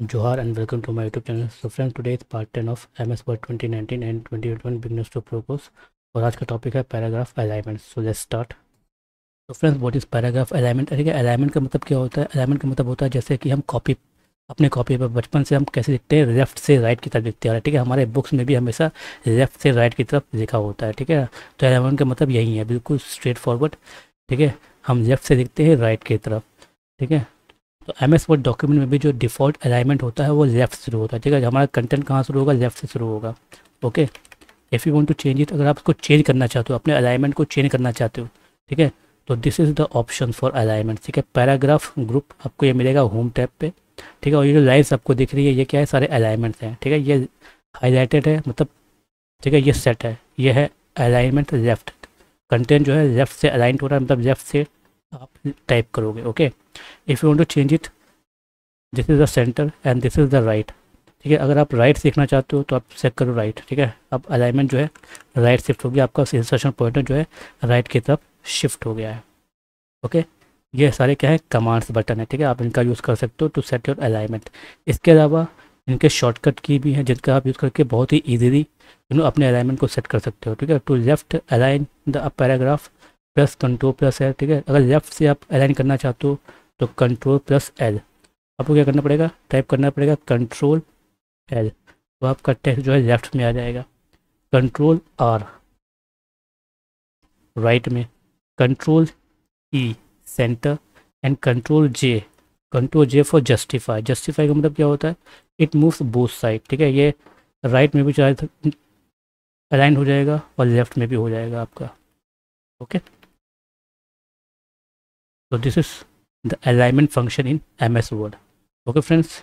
Johar and welcome to my YouTube channel. So friend, today is part 10 of MS Word 2019 and 2021 Beginners to Pro course. और आज का topic है paragraph alignment so let's start तो friends what is paragraph alignment ठीक है alignment का मतलब क्या होता है अलाइनमेंट का मतलब होता है जैसे कि हम कॉपी अपने कॉपी पर बचपन से हम कैसे लिखते हैं लेफ्ट से राइट की तरफ लिखते हैं ठीक है हमारे बुक्स में भी हमेशा लेफ्ट से राइट की तरफ लिखा होता है ठीक है तो अलाइनमेंट का मतलब यही है बिल्कुल स्ट्रेट फॉरवर्ड ठीक है हम लेफ्ट से लिखते हैं राइट की तरफ ठीक है तो एम एस वर्ड डॉक्यूमेंट में भी जो डिफ़ॉल्ट अलाइनमेंट होता है वो लेफ़्ट शुरू होता है ठीक है हमारा कंटेंट कहाँ शुरू होगा लेफ़्ट से शुरू होगा okay if you want to change it अगर आप उसको चेंज करना चाहते हो अपने अलाइनमेंट को चेंज करना चाहते हो ठीक है तो this is the option for alignment ठीक है पैराग्राफ ग्रुप आपको ये मिलेगा होम टैप पे ठीक है और ये जो लाइन्स आपको दिख रही है ये क्या है सारे अलाइनमेंट्स हैं ठीक है ये हाईलाइटेड है मतलब ठीक है ये सेट है ये है अलाइनमेंट लेफ्ट कंटेंट जो है लेफ्ट से अलाइंट हो रहा है मतलब लेफ्ट से आप टाइप करोगे okay if you want to change it this is the centre and this is the right ठीक है अगर आप राइट right सीखना चाहते हो तो आप चेक करो राइट right, ठीक है अब अलाइनमेंट जो है राइट right शिफ्ट हो गया आपका इंसर्शन पॉइंटर जो है राइट की तरफ शिफ्ट हो गया है ओके ये सारे क्या है कमांड्स बटन है ठीक है आप इनका यूज़ कर सकते हो टू सेट योर अलाइनमेंट इसके अलावा इनके शॉर्टकट की भी हैं जिनका आप यूज़ करके बहुत ही ईजीली यू नो अपने अलाइनमेंट को सेट कर सकते हो ठीक है to left align the paragraph plus control plus है ठीक है अगर लेफ्ट से आप अलाइन करना चाहते हो तो कंट्रोल प्लस एल आपको क्या करना पड़ेगा टाइप करना पड़ेगा कंट्रोल एल तो आपका टेक्स्ट जो है लेफ्ट में आ जाएगा कंट्रोल आर राइट में control E centre and control J control J for justify justify का मतलब क्या होता है इट मूव्स बोथ साइड ठीक है ये राइट में भी अलाइन तो हो जाएगा और लेफ्ट में भी हो जाएगा आपका ओके तो this is the alignment function in MS Word. Okay friends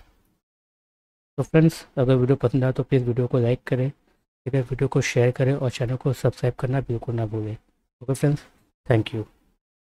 तो फ्रेंड्स अगर वीडियो पसंद आए तो प्लीज़ वीडियो को लाइक करें ठीक है वीडियो को शेयर करें और चैनल को सब्सक्राइब करना बिल्कुल ना भूलें ओके फ्रेंड्स थैंक यू